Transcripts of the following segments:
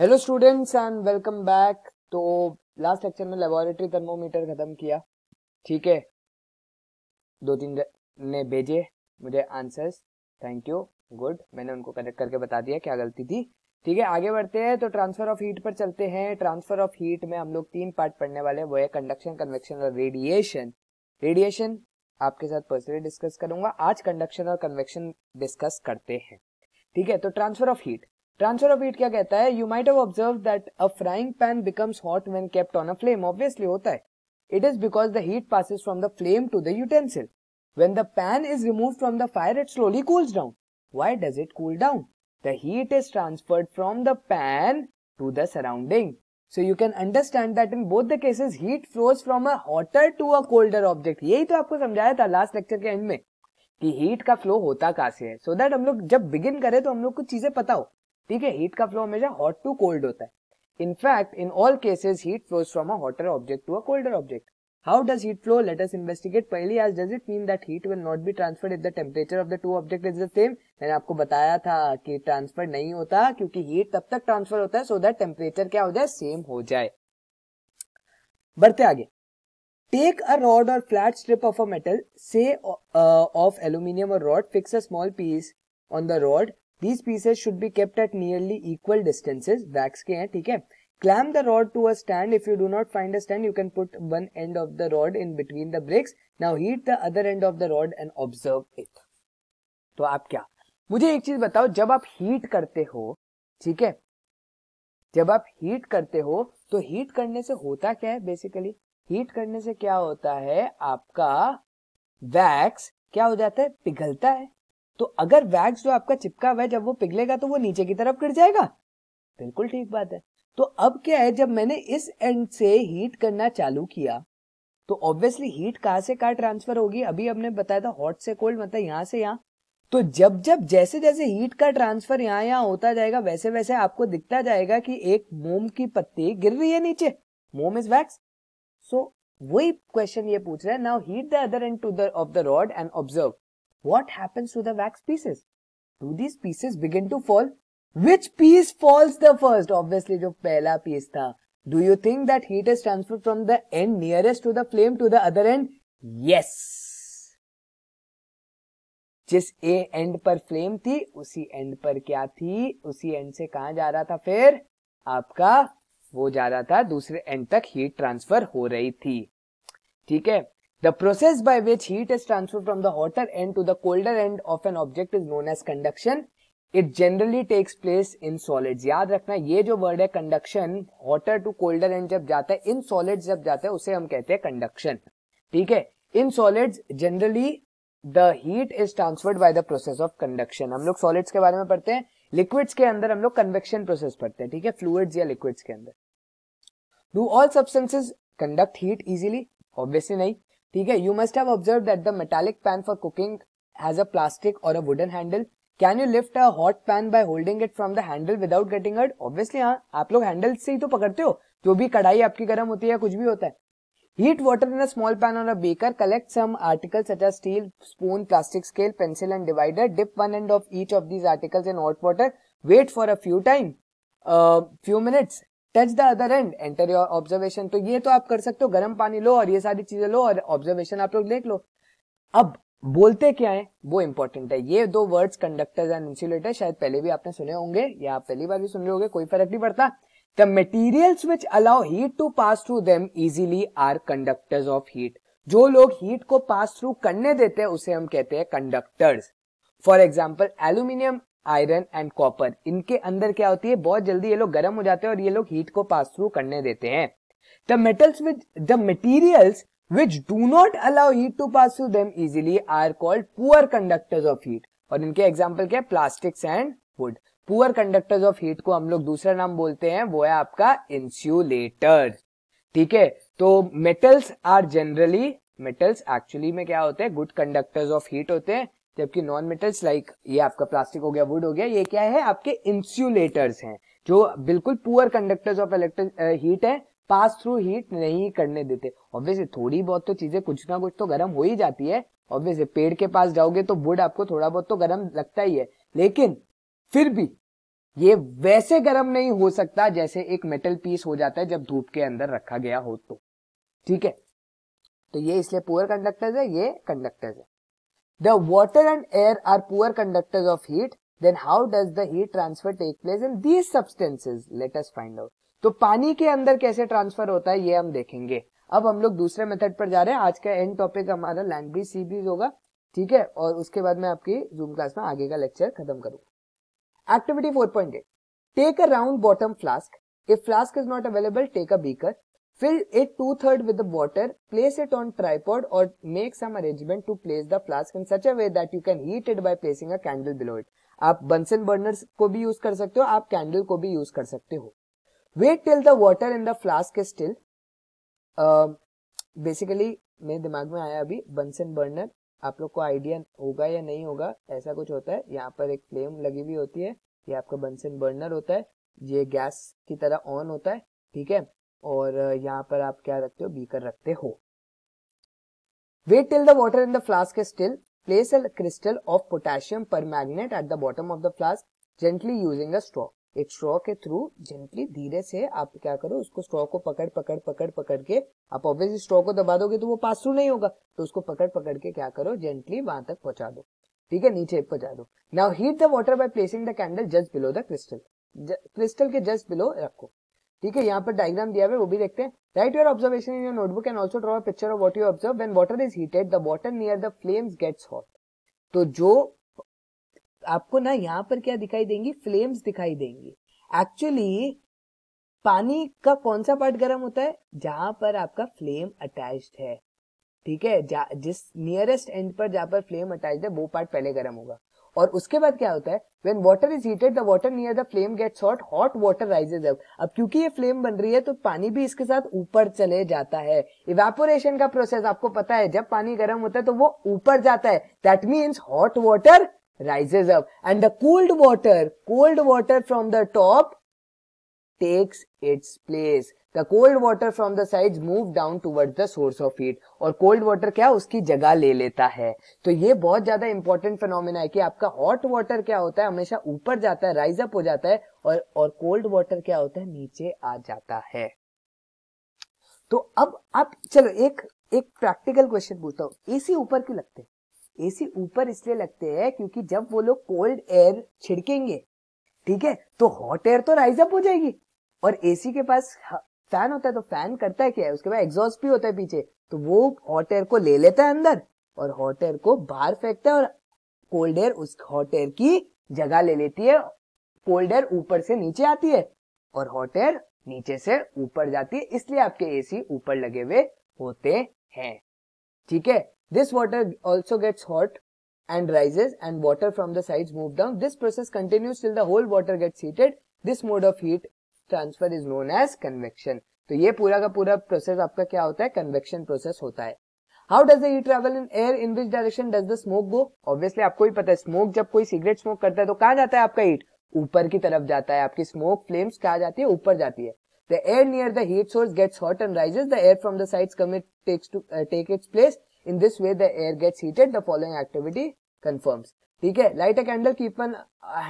Hello students and welcome back तो last lecture में laboratory thermometer ख़त्म किया ठीक है दो तीन ने भेजे मुझे आंसर्स थैंक यू गुड मैंने उनको कनेक्ट करके बता दिया क्या गलती थी ठीक है आगे बढ़ते हैं तो ट्रांसफर ऑफ हीट पर चलते हैं ट्रांसफर ऑफ हीट में हम लोग तीन पार्ट पढ़ने वाले हैं वो है कंडक्शन कन्वेक्शन और रेडिएशन रेडिएशन आपके साथ पर्सनली डिस्कस करूंगा आज कंडक्शन और कन्वेक्शन डिस्कस करते हैं ठीक है तो transfer of heat transfer of heat क्या कहता है you might observe that a frying pan becomes hot when kept on a flame obviously होता है it is because the heat passes from the flame to the utensil when the pan is remove from the fire it slowly cools down why does it cool down the heat is transferred from the pan to the surrounding so you can understand that in both the cases heat flows from a hotter to a colder object यही तो आपको समझाया था last lecture के and में कि heat का flow होता कहा से है सो so दैट हम लोग जब बिगिन करें तो हम लोग कुछ चीजें पता हो ठीक है हीट का फ्लो हमेशा हॉट टू कोल्ड होता है in fact in all cases heat flows from a hotter object to a colder object how does heat flow let us investigate पहली आज does it mean that heat will not be transferred if the temperature of the two object is the same मैंने आपको बताया था कि transfer नहीं होता क्योंकि हीट तब तक ट्रांसफर होता है सो दैट टेम्परेचर क्या हो जाए सेम हो जाए बढ़ते आगे टेक अ रॉड और flat strip of a metal से ऑफ एल्यूमिनियम और rod fix a small piece on the rod these pieces should be kept at nearly equal distances wax के हैं ठीक है clamp the rod to a stand if you do not find a stand you can put one end of the rod in between the bricks now heat the other end of the rod and observe it तो आप क्या मुझे एक चीज बताओ जब आप heat करते हो ठीक है जब आप हीट करते हो तो हीट करने से होता क्या है बेसिकली हीट करने से क्या होता है आपका वैक्स क्या हो जाता है पिघलता है तो अगर वैक्स जो आपका चिपका हुआ है जब वो पिघलेगा तो वो नीचे की तरफ गिर जाएगा बिल्कुल ठीक बात है तो अब क्या है जब मैंने इस एंड से हीट करना चालू किया तो ऑब्वियसली हीट कहा से कहा ट्रांसफर होगी अभी हमने बताया था हॉट से कोल्ड मतलब यहाँ से यहाँ तो जब जब जैसे जैसे हीट का ट्रांसफर यहाँ यहाँ होता जाएगा वैसे वैसे आपको दिखता जाएगा कि एक मोम की पत्ती गिर रही है नीचे मोम इज वैक्स सो वही क्वेश्चन ये पूछ रहा है now heat the other end to the of the rod and observe What happens to the wax pieces? Do these pieces begin to fall? Which piece falls the first? Obviously, जो पहला piece था. Do you think that heat is transferred from the end nearest to the flame to the other end? Yes. जिस A end पर flame थी उसी end पर क्या थी उसी end से कहा जा रहा था फिर आपका वो जा रहा था दूसरे एंड तक हीट ट्रांसफर हो रही थी ठीक है The process by which heat is transferred from the hotter end to the colder end of an object is known as conduction. It generally takes place in solids. याद रखना ये जो वर्ड है conduction hotter to colder and जब जाता है in solid जब जाता है उसे हम कहते हैं कंडक्शन ठीक है in solids generally the heat is transferred by the process of conduction हम लोग सॉलिड्स के बारे में पढ़ते हैं लिक्विड्स के अंदर हम लोग कन्वेक्शन प्रोसेस पढ़ते हैं ठीक है फ्लूड्स या लिक्विड्स के अंदर do all substances conduct heat easily obviously नहीं ठीक है you must have observe that the metallic pan for cooking has a plastic और a wooden handle can you lift a hot pan by holding it from the handle without getting hurt obviously हाँ आप लोग handle से ही तो पकड़ते हो जो भी कढ़ाई आपकी गर्म होती है कुछ भी होता है heat water in a small pan और a beaker collect some article such a steel spoon plastic scale pencil and divider dip one end of each of these articles in hot water wait for a few time few minutes touch the other end enter your observation तो ये तो आप कर सकते हो गर्म पानी लो और ये सारी चीजें लो और ऑब्जर्वेशन आप लोग देख लो अब बोलते क्या है वो इंपॉर्टेंट है ये दो वर्ड्स कंडक्टर्स एंड इंसुलेटर शायद पहले भी आपने सुने होंगे या आप पहली बार भी सुन रहे होंगे कोई फर्क नहीं पड़ता the materials which allow heat to pass through them easily are conductors of heat जो लोग हीट को पास थ्रू करने देते हैं उसे हम कहते हैं conductors for example aluminium iron and copper इनके अंदर क्या होती है बहुत जल्दी ये लोग गर्म हो जाते हैं और ये लोग हीट को पास थ्रू करने देते हैं the metals which the materials which do not allow heat to pass through them easily are called poor conductors of heat और इनके एग्जाम्पल क्या है plastics and wood poor conductors of heat को हम लोग दूसरा नाम बोलते हैं वो है आपका इंस्यूलेटर ठीक है तो metals are generally metals actually में क्या होते हैं गुड कंडक्टर्स ऑफ हीट होते हैं जबकि नॉन मेटल्स लाइक ये आपका प्लास्टिक हो गया वुड हो गया ये क्या है आपके इंसुलेटर्स हैं जो बिल्कुल poor conductors of electric heat है पास थ्रू हीट नहीं करने देते ऑब्वियसली थोड़ी बहुत तो चीजें कुछ ना कुछ तो गर्म हो ही जाती है ऑब्वियसली पेड़ के पास जाओगे तो वुड आपको थोड़ा बहुत तो गर्म लगता ही है लेकिन फिर भी ये वैसे गर्म नहीं हो सकता जैसे एक मेटल पीस हो जाता है जब धूप के अंदर रखा गया हो तो ठीक है तो ये इसलिए पुअर कंडक्टर्स है ये कंडक्टर्स है the water and air are poor conductors of heat, then how does the heat transfer take place in these substances? Let us find out. तो पानी के अंदर कैसे ट्रांसफर होता है ये हम देखेंगे अब हम लोग दूसरे मेथड पर जा रहे हैं आज का एंड टॉपिक हमारा लैंड ब्रिज सी ब्रिज होगा ठीक है और उसके बाद मैं आपकी जूम क्लास में आगे का लेक्चर खत्म करूंगा activity 4.8 take a round bottom flask if flask is not available take a beaker Fill it two-third with the water, place it on tripod or make some arrangement to place the flask in such a way that you can heat it by placing a candle below it. आप Bunsen burners को भी use कर सकते हो आप candle को भी use कर सकते हो wait till the water in the flask still basically मेरे दिमाग में आया अभी बंसन बर्नर आप लोग को आइडिया होगा या नहीं होगा ऐसा कुछ होता है यहाँ पर एक फ्लेम लगी हुई होती है ये आपका बंसन बर्नर होता है ये गैस की तरह ऑन होता है ठीक है और यहाँ पर आप क्या रखते हो बीकर रखते हो wait till the water in the flask still place a crystal of potassium permanganate at the bottom of the flask gently using a straw एक स्ट्रॉ के थ्रू जेंटली धीरे से आप क्या करो उसको स्ट्रॉ को पकड़ पकड़ पकड़ पकड़ के आप ऑब्वियसली स्ट्रॉ को दबा दोगे तो वो पास थ्रू नहीं होगा तो उसको पकड़ पकड़ के क्या करो जेंटली वहां तक पहुंचा दो ठीक है नीचे पहुंचा दो now heat the water by placing the candle just below the crystal crystal के जस्ट बिलो रखो ठीक है यहाँ पर डायग्राम दिया हुआ है वो भी देखते हैं write your observation in your notebook and also draw picture of what you observe when water is heated the water near the flames gets hot तो जो आपको ना यहाँ पर क्या दिखाई देंगी फ्लेम्स दिखाई देंगी एक्चुअली पानी का कौन सा पार्ट गर्म होता है जहां पर आपका फ्लेम अटैच्ड है ठीक है जिस नियरेस्ट एंड पर जहां पर फ्लेम अटैच है वो पार्ट पहले गर्म होगा और उसके बाद क्या होता है when water is heated the water near the flame gets hot hot water rises up अब क्योंकि ये फ्लेम बन रही है तो पानी भी इसके साथ ऊपर चले जाता है इवेपोरेशन का प्रोसेस आपको पता है जब पानी गर्म होता है तो वो ऊपर जाता है that means hot water rises up and the cold water cold water from the top takes its place. The cold water from the sides move down towards the source of heat. और cold water क्या उसकी जगह ले लेता है तो ये बहुत ज्यादा इंपॉर्टेंट फिनोमिना है कि आपका हॉट वाटर क्या होता है हमेशा ऊपर जाता है राइज अप हो जाता है और और कोल्ड वाटर क्या होता है नीचे आ जाता है तो अब आप चलो एक एक प्रैक्टिकल क्वेश्चन पूछता हूँ एसी ऊपर क्यों लगते हैं एसी ऊपर इसलिए लगते हैं क्योंकि जब वो लोग कोल्ड एयर छिड़केंगे ठीक है तो हॉट एयर तो राइज अप हो जाएगी और एसी के पास फैन होता है तो फैन करता है क्या है उसके बाद एग्जॉस्ट भी होता है पीछे तो वो हॉट एयर को ले लेता है अंदर और हॉट एयर को बाहर फेंकता है और कोल्ड एयर उस हॉट एयर की जगह ले लेती है कोल्ड एयर ऊपर से नीचे आती है और हॉट एयर नीचे से ऊपर जाती है इसलिए आपके एसी ऊपर लगे हुए होते हैं ठीक है this water also gets hot and rises and water from the side move down this process continues till the whole water gets heated this mode of heat transfer is known as convection तो ये पूरा का पूरा process आपका क्या होता है convection process होता है how does the travel in air in which direction does the smoke go obviously आपको ही पता है स्मोक जब कोई सिगरेट स्मोक करता है तो कहाँ जाता है आपका हीट ऊपर की तरफ जाता है आपकी स्मोक फ्लेम्स कहाँ जाती है ऊपर जाती है the air near the heat source gets hot and rises the air from the side commit takes to uh, take its place. In this way, the air gets heated. The following activity confirms. ठीक है light candle. Keep one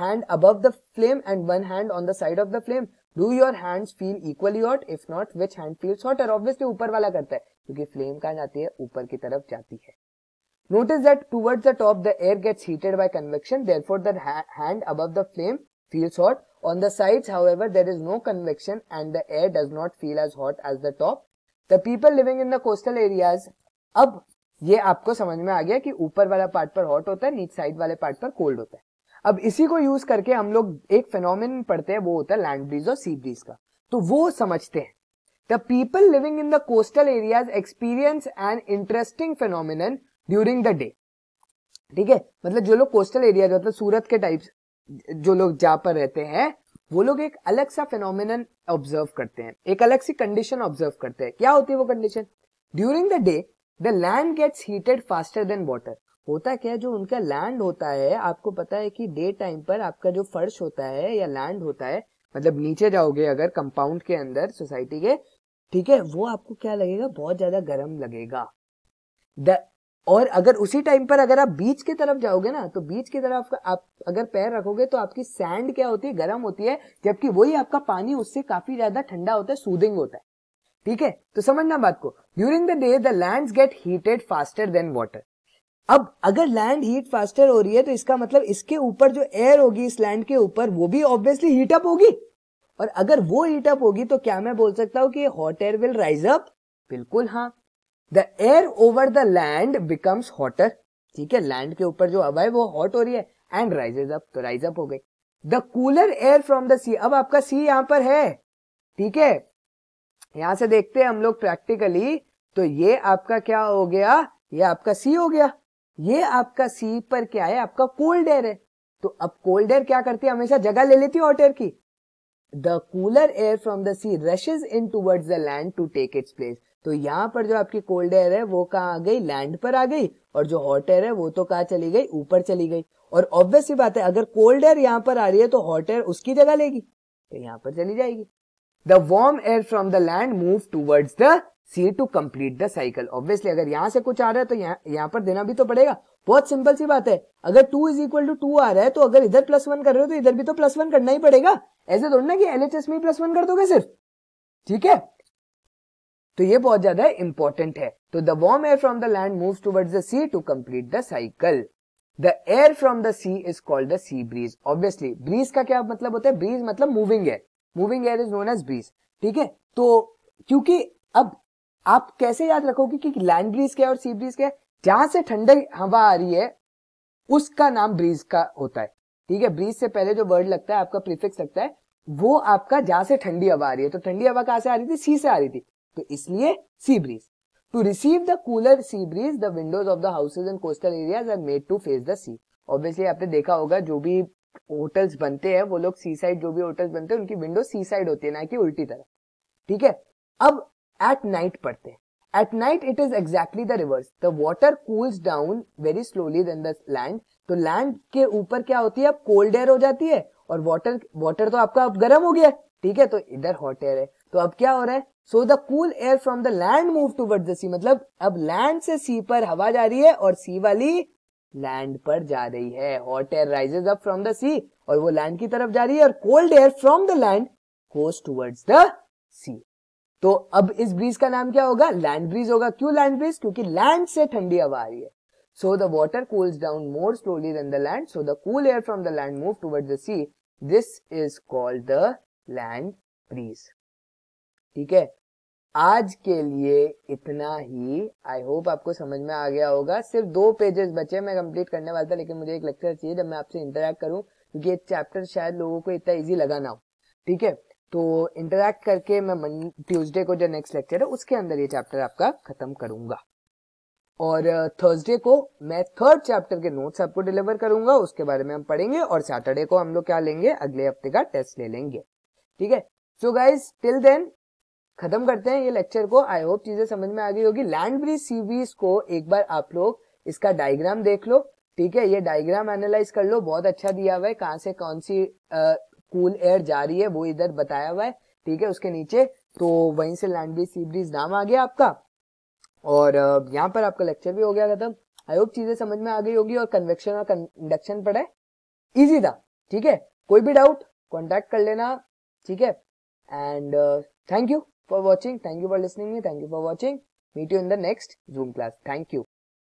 hand above the flame and one hand on the side of the flame. Do your hands feel equally hot? If not, which hand feels feels hotter obviously ऊपर वाला करता है क्योंकि flame कहाँ जाती है ऊपर की तरफ जाती है Notice that towards the top the air gets heated by convection therefore the hand above the flame feels hot on the sides however there is no convection and the air does not feel as hot as the top the people living in the coastal areas अब ये आपको समझ में आ गया कि ऊपर वाला part पर हॉट होता है नीच साइड वाले पार्ट पर कोल्ड होता है अब इसी को यूज करके हम लोग एक फेनोमिन पढ़ते हैं वो होता है लैंड ब्रीज और सी ब्रीज का तो वो समझते हैं the people living in the coastal areas experience an interesting phenomenon during the day ठीक है मतलब जो लोग कोस्टल एरिया मतलब सूरत के टाइप जो लोग जहां पर रहते हैं वो लोग एक अलग सा फेनोमिन ऑब्जर्व करते हैं एक अलग सी कंडीशन ऑब्जर्व करते हैं क्या होती है वो condition during the day the land gets heated faster than water होता क्या है जो उनका लैंड होता है आपको पता है कि डे टाइम पर आपका जो फर्श होता है या लैंड होता है मतलब नीचे जाओगे अगर कंपाउंड के अंदर सोसाइटी के ठीक है वो आपको क्या लगेगा बहुत ज्यादा गर्म लगेगा द और अगर उसी टाइम पर अगर आप बीच की तरफ जाओगे ना तो बीच की तरफ आप अगर पैर रखोगे तो आपकी सैंड क्या होती है गर्म होती है जबकि वही आपका पानी उससे काफी ज्यादा ठंडा होता है सूदिंग होता है ठीक है तो समझना बात को during the day the land get heated faster than water अब अगर लैंड हीट फास्टर हो रही है तो इसका मतलब इसके ऊपर जो एयर होगी इस लैंड के ऊपर वो भी ऑब्वियसली हीटअप होगी और अगर वो हीटअप होगी तो क्या मैं बोल सकता हूं कि hot air will rise up बिल्कुल हाँ the air over the land becomes hotter ठीक है लैंड के ऊपर जो हवा है वो हॉट हो रही है एंड राइजेज अप तो राइज अप हो गई the cooler air from the sea अब आपका सी यहां पर है ठीक है यहां से देखते हैं हम लोग प्रैक्टिकली तो ये आपका क्या हो गया ये आपका सी हो गया ये आपका सी पर क्या है आपका कोल्ड एयर है तो अब कोल्ड एयर क्या करती है हमेशा जगह ले लेती है हॉट एयर की the cooler air from the sea rushes in towards the land to take its place तो यहाँ पर जो आपकी कोल्ड एयर है वो कहाँ आ गई लैंड पर आ गई और जो हॉट एयर है वो तो कहाँ चली गई ऊपर चली गई और ऑब्वियस ही बात है अगर कोल्ड एयर यहाँ पर आ रही है तो हॉट एयर उसकी जगह लेगी तो यहाँ पर चली जाएगी the warm air from the land move towards the sea to complete the cycle obviously अगर यहाँ से कुछ आ रहा है तो यहाँ यहाँ पर देना भी तो पड़ेगा बहुत सिंपल सी बात है अगर two is equal to two आ रहा है तो अगर इधर प्लस वन कर रहे हो तो इधर भी तो प्लस वन करना ही पड़ेगा ऐसे थोड़ा ना कि एस में प्लस वन कर दोगे सिर्फ ठीक है तो ये बहुत ज्यादा इंपॉर्टेंट है तो the warm air from the land move towards the sea to complete the cycle the air from the sea is called the sea breeze obviously breeze का क्या मतलब होता है ब्रीज मतलब मूविंग है moving air is known as breeze ठीक है तो क्योंकि अब आप कैसे याद रखोगे कि, लैंड ब्रीज क्या है और सी ब्रीज क्या है जहां से ठंडी हवा आ रही है उसका नाम ब्रीज का होता है ठीक है ब्रीज से पहले जो वर्ड लगता है आपका प्रीफिक्स लगता है वो आपका जहां से ठंडी हवा आ रही है तो ठंडी हवा कहां से आ रही थी सी से आ रही थी तो इसलिए sea breeze to receive the cooler sea breeze the windows of the houses and coastal areas are made to face the sea obviously आपने देखा होगा जो भी होटल्स बनते हैं वो लोग सी साइड जो भी होटल्स बनते हैं उनकी विंडो सी साइड होती है ना कि उल्टी तरफ ठीक है अब एट नाइट पढ़ते हैं at night it is exactly the reverse the water cools down very slowly than the land तो लैंड के ऊपर क्या होती है अब कोल्ड एयर हो जाती है और वॉटर वॉटर तो आपका अब गर्म हो गया ठीक है तो इधर हॉट एयर है तो अब क्या हो रहा है so the cool air from the land move toward the sea मतलब अब लैंड से सी पर हवा जा रही है और सी वाली लैंड पर जा रही है hot air rises up from the sea और वो लैंड की तरफ जा रही है और cold air from the land goes towards the sea तो अब इस ब्रीज का नाम क्या होगा लैंड ब्रीज होगा क्यों लैंड ब्रीज क्योंकि लैंड से ठंडी हवा आ रही है so the water cools down more slowly than the land so the cool air from the land move towards the sea this is called the land breeze. ठीक है आज के लिए इतना ही आई होप आपको समझ में आ गया होगा सिर्फ दो पेजेस बचे मैं कंप्लीट करने वाला था लेकिन मुझे एक लेक्चर चाहिए जब मैं आपसे इंटरेक्ट करूं क्योंकि ये चैप्टर शायद लोगों को इतना इजी लगा ना हो ठीक है तो इंटरेक्ट करके मैं ट्यूसडे को जो नेक्स्ट लेक्चर है उसके अंदर ये चैप्टर आपका खत्म करूंगा और थर्सडे को मैं थर्ड चैप्टर के नोट्स आपको डिलीवर करूंगा उसके बारे में हम पढ़ेंगे और सैटरडे को हम लोग क्या लेंगे अगले हफ्ते का टेस्ट ले लेंगे ठीक है सो गाइज टिल देन खत्म करते हैं ये लेक्चर को आई होप चीजें समझ में आ गई होगी लैंड ब्रिज सीवीज को एक बार आप लोग इसका डायग्राम देख लो ठीक है ये डायग्राम एनालाइज कर लो बहुत अच्छा दिया हुआ है कहाँ से कौन सी कूल एयर जा रही है वो इधर बताया हुआ है ठीक है उसके नीचे तो वहीं से लैंड ब्रिज सी ब्रिज नाम आ गया आपका और uh, यहाँ पर आपका लेक्चर भी हो गया खत्म आई होप चीजें समझ में आ गई होगी और कन्वेक्शन और कंडक्शन पड़ा है इजी था ठीक है कोई भी डाउट कॉन्टेक्ट कर लेना ठीक है and thank you for watching. Thank you for listening me. Thank you for watching. Meet you in the next Zoom class. Thank you.